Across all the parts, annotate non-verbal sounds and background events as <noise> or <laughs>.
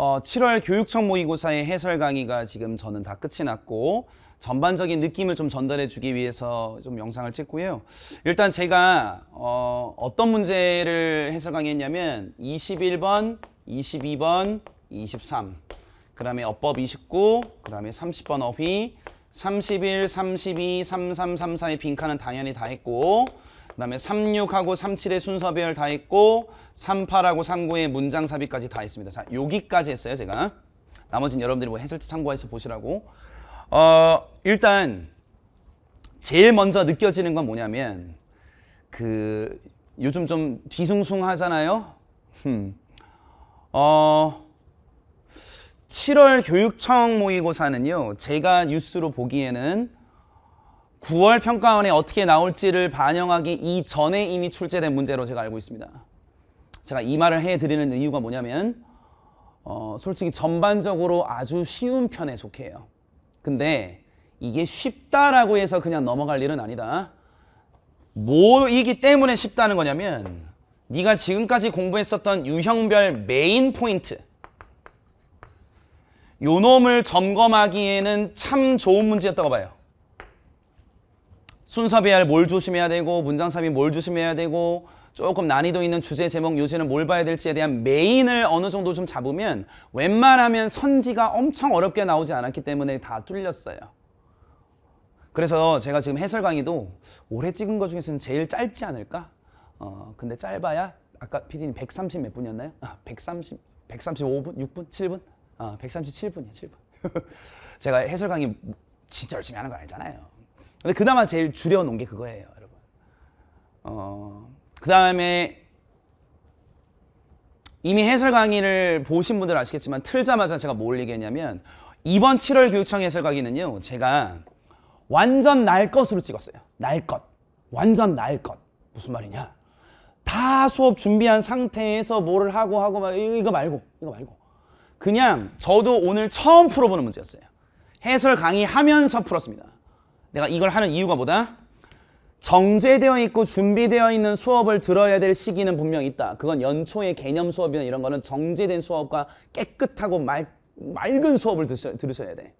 어, 7월 교육청 모의고사의 해설 강의가 지금 저는 다 끝이 났고 전반적인 느낌을 좀 전달해 주기 위해서 좀 영상을 찍고요. 일단 제가 어, 어떤 문제를 해설 강의했냐면 21번, 22번, 23, 그 다음에 어법 29, 그 다음에 30번 어휘, 31, 32, 33, 34의 빈칸은 당연히 다 했고 그 다음에 36하고 37의 순서별 다했고 38하고 39의 문장 삽입까지 다했습니다 자, 여기까지 했어요, 제가. 나머지는 여러분들이 뭐 해설지 참고해서 보시라고. 어, 일단 제일 먼저 느껴지는 건 뭐냐면 그 요즘 좀 뒤숭숭 하잖아요. 흠. 어 7월 교육청 모의고사는요. 제가 뉴스로 보기에는 9월 평가원에 어떻게 나올지를 반영하기 이전에 이미 출제된 문제로 제가 알고 있습니다. 제가 이 말을 해드리는 이유가 뭐냐면 어, 솔직히 전반적으로 아주 쉬운 편에 속해요. 근데 이게 쉽다라고 해서 그냥 넘어갈 일은 아니다. 뭐이기 때문에 쉽다는 거냐면 네가 지금까지 공부했었던 유형별 메인 포인트 요 놈을 점검하기에는 참 좋은 문제였다고 봐요. 순서배열 뭘 조심해야 되고 문장삽입 뭘 조심해야 되고 조금 난이도 있는 주제 제목 요새는 뭘 봐야 될지에 대한 메인을 어느 정도 좀 잡으면 웬만하면 선지가 엄청 어렵게 나오지 않았기 때문에 다 뚫렸어요. 그래서 제가 지금 해설 강의도 올해 찍은 것 중에서는 제일 짧지 않을까? 어, 근데 짧아야 아까 PD님 130 몇 분이었나요? 아, 130, 135분? 6분? 7분? 아, 137분이에요, 7분. <laughs> 제가 해설 강의 진짜 열심히 하는 거 알잖아요. 근데 그나마 제일 줄여놓은 게 그거예요, 여러분. 어, 그 다음에 이미 해설 강의를 보신 분들 아시겠지만 틀자마자 제가 뭘 얘기했냐면 이번 7월 교육청 해설 강의는요, 제가 완전 날 것으로 찍었어요. 날 것. 완전 날 것. 무슨 말이냐? 다 수업 준비한 상태에서 뭐를 하고 하고 막 이거 말고 이거 말고 그냥 저도 오늘 처음 풀어보는 문제였어요. 해설 강의 하면서 풀었습니다. 내가 이걸 하는 이유가 뭐다? 정제되어 있고 준비되어 있는 수업을 들어야 될 시기는 분명 히 있다. 그건 연초의 개념 수업이나 이런 거는 정제된 수업과 깨끗하고 맑, 맑은 수업을 들으셔, 들으셔야 돼.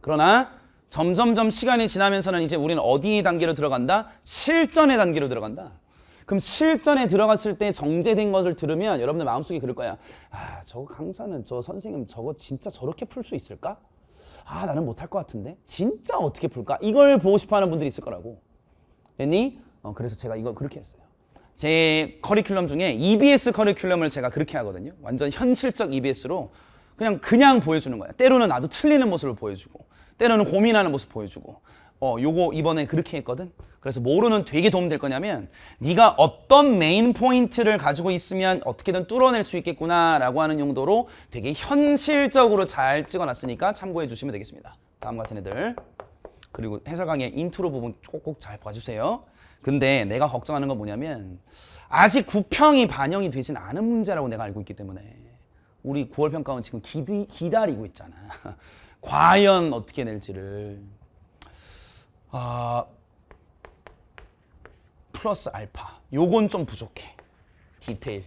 그러나 점점점 시간이 지나면서는 이제 우리는 어디 단계로 들어간다? 실전의 단계로 들어간다. 그럼 실전에 들어갔을 때 정제된 것을 들으면 여러분들 마음속에 그럴 거야. 아, 저 강사는 저 선생님 저거 진짜 저렇게 풀 수 있을까? 아 나는 못할 것 같은데 진짜 어떻게 풀까 이걸 보고 싶어하는 분들이 있을 거라고 됐니? 어, 그래서 제가 이걸 그렇게 했어요 제 커리큘럼 중에 EBS 커리큘럼을 제가 그렇게 하거든요 완전 현실적 EBS로 그냥 그냥 보여주는 거야 때로는 나도 틀리는 모습을 보여주고 때로는 고민하는 모습 보여주고 어, 요거 이번에 그렇게 했거든. 그래서 모르는 되게 도움 될 거냐면 네가 어떤 메인 포인트를 가지고 있으면 어떻게든 뚫어낼 수 있겠구나라고 하는 용도로 되게 현실적으로 잘 찍어놨으니까 참고해 주시면 되겠습니다. 다음 같은 애들 그리고 해설 강의 인트로 부분 꼭꼭 잘 봐주세요. 근데 내가 걱정하는 건 뭐냐면 아직 구평이 반영이 되진 않은 문제라고 내가 알고 있기 때문에 우리 9월 평가원 지금 기디, 기다리고 있잖아. <laughs> 과연 어떻게 낼지를 아 플러스 알파 요건 좀 부족해 디테일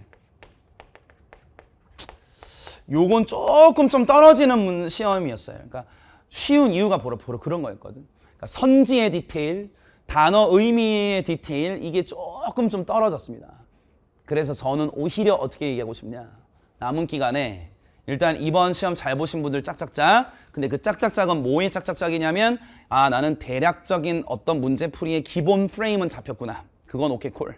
요건 조금 좀 떨어지는 시험이었어요 그러니까 쉬운 이유가 바로, 바로 그런 거였거든 그러니까 선지의 디테일 단어 의미의 디테일 이게 조금 좀 떨어졌습니다 그래서 저는 오히려 어떻게 얘기하고 싶냐 남은 기간에 일단 이번 시험 잘 보신 분들 짝짝짝 근데 그 짝짝짝은 뭐의 짝짝짝이냐면 아 나는 대략적인 어떤 문제풀이의 기본 프레임은 잡혔구나. 그건 오케이 콜.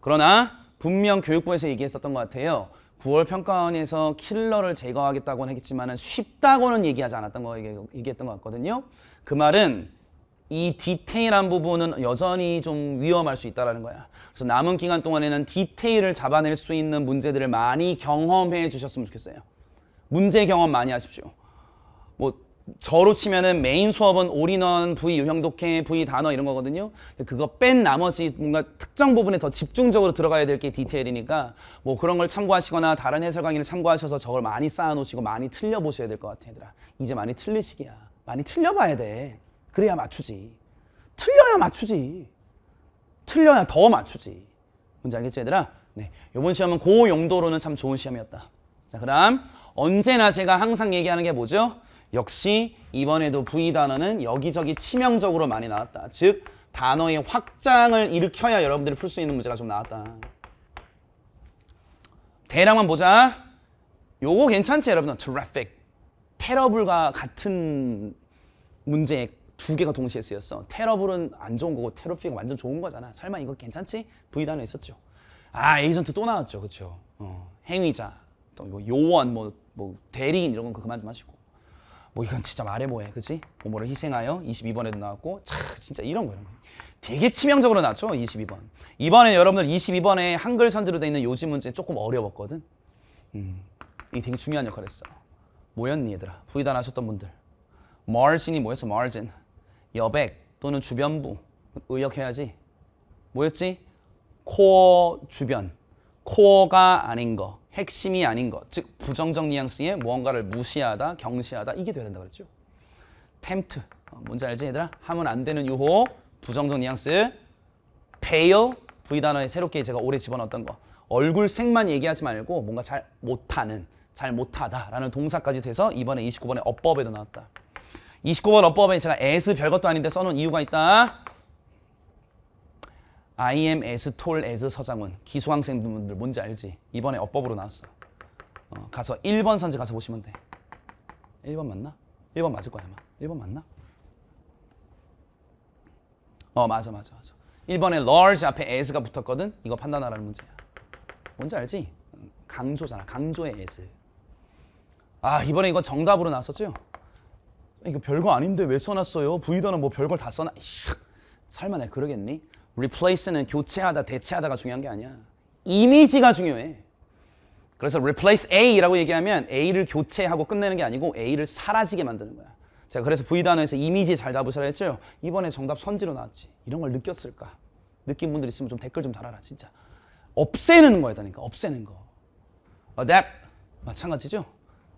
그러나 분명 교육부에서 얘기했었던 것 같아요. 9월 평가원에서 킬러를 제거하겠다고는 했겠지만 쉽다고는 얘기하지 않았던 거 얘기했던 것 같거든요. 그 말은 이 디테일한 부분은 여전히 좀 위험할 수 있다는 거야. 그래서 남은 기간 동안에는 디테일을 잡아낼 수 있는 문제들을 많이 경험해 주셨으면 좋겠어요. 문제 경험 많이 하십시오. 뭐 저로 치면은 메인 수업은 올인원, V 유형 독해, V 단어 이런 거거든요. 그거 뺀 나머지 뭔가 특정 부분에 더 집중적으로 들어가야 될 게 디테일이니까 뭐 그런 걸 참고하시거나 다른 해설 강의를 참고하셔서 저걸 많이 쌓아놓으시고 많이 틀려보셔야 될 것 같아 얘들아. 이제 많이 틀리 시기야. 많이 틀려봐야 돼. 그래야 맞추지. 틀려야 맞추지. 틀려야 더 맞추지. 뭔지 알겠죠 얘들아? 네, 요번 시험은 고 용도로는 참 좋은 시험이었다. 자그 다음. 언제나 제가 항상 얘기하는 게 뭐죠? 역시 이번에도 V 단어는 여기저기 치명적으로 많이 나왔다. 즉 단어의 확장을 일으켜야 여러분들이 풀 수 있는 문제가 좀 나왔다. 대략만 보자. 요거 괜찮지 여러분? 트래픽. 테러블과 같은 문제 두 개가 동시에 쓰였어. 테러블은 안 좋은 거고 테러픽은 완전 좋은 거잖아. 설마 이거 괜찮지? V 단어 있었죠. 아 에이전트 또 나왔죠. 그렇죠. 어, 행위자, 또 요원, 뭐, 뭐 대리인 이런 건 그만 좀 하시고. 뭐 이건 진짜 말해 뭐해 그치? 오모를 희생하여 22번에도 나왔고 차 진짜 이런 거 이런 거 되게 치명적으로 나왔죠 22번 이번에 여러분들 22번에 한글 선지로 되 있는 요지 문제 조금 어려웠거든 음, 이 되게 중요한 역할을 했어 뭐였니 얘들아 부의단 하셨던 분들 margin이 뭐였어 margin 여백 또는 주변부 의역해야지 뭐였지? 코어 주변 코어가 아닌 거 핵심이 아닌 것, 즉 부정적 뉘앙스의 무언가를 무시하다, 경시하다 이게 돼야 된다 그랬죠. 템트, 어, 뭔지 알지 얘들아? 하면 안 되는 유혹, 부정적 뉘앙스, pale, V 단어에 새롭게 제가 오래 집어넣었던 거. 얼굴 색만 얘기하지 말고 뭔가 잘 못하는, 잘 못하다라는 동사까지 돼서 이번에 29번에 어법에도 나왔다. 29번 어법에 제가 as 별것도 아닌데 써놓은 이유가 있다. I am as tall as 서장훈. 기수강생분들 뭔지 알지? 이번에 어법으로 나왔어. 어, 가서 1번 선지 가서 보시면 돼. 1번 맞나? 1번 맞을 거야 아마. 1번 맞나? 어 맞아 맞아 맞아. 1번에 large 앞에 as가 붙었거든? 이거 판단하라는 문제야. 뭔지 알지? 강조잖아. 강조의 as. 아 이번에 이거 정답으로 나왔었죠? 이거 별거 아닌데 왜 써놨어요? 부이더는뭐 별걸 다 써놔. 설마 내 그러겠니? replace는 교체하다, 대체하다가 중요한 게 아니야. 이미지가 중요해. 그래서 replace A라고 얘기하면 A를 교체하고 끝내는 게 아니고 A를 사라지게 만드는 거야. 자, 그래서 V 단어에서 이미지 잘 잡으셔라 했죠? 이번에 정답 선지로 나왔지. 이런 걸 느꼈을까? 느낀 분들 있으면 좀 댓글 좀 달아라, 진짜. 없애는 거야, 다니까. 없애는 거. adapt. 마찬가지죠?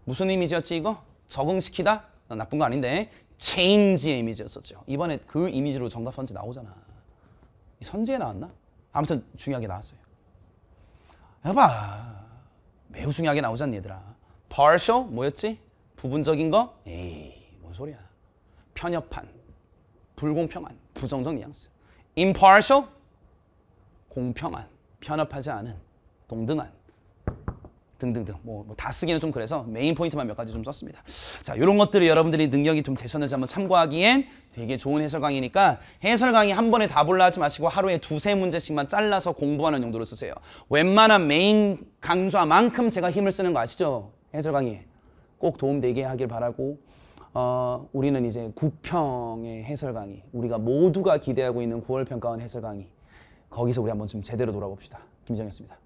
무슨 이미지였지, 이거? 적응시키다? 나쁜 거 아닌데. change의 이미지였었죠. 이번에 그 이미지로 정답 선지 나오잖아. 선제에 나왔나? 아무튼 중요하게 나왔어요. 해봐. 매우 중요하게 나오잖아 얘들아. partial 뭐였지? 부분적인 거? 에이 뭔 소리야. 편협한, 불공평한, 부정적 뉘앙스. impartial 공평한, 편협하지 않은, 동등한. 등등등 뭐다 뭐 쓰기는 좀 그래서 메인 포인트만 몇 가지 좀 썼습니다. 자 이런 것들이 여러분들이 능력이 좀 되셨는지 한번 참고하기엔 되게 좋은 해설 강의니까 해설 강의 한 번에 다 볼라 하지 마시고 하루에 두세 문제씩만 잘라서 공부하는 용도로 쓰세요. 웬만한 메인 강좌만큼 제가 힘을 쓰는 거 아시죠? 해설 강의 꼭 도움되게 하길 바라고 어, 우리는 이제 구평의 해설 강의 우리가 모두가 기대하고 있는 9월 평가원 해설 강의 거기서 우리 한번 좀 제대로 돌아봅시다 김정이었습니다.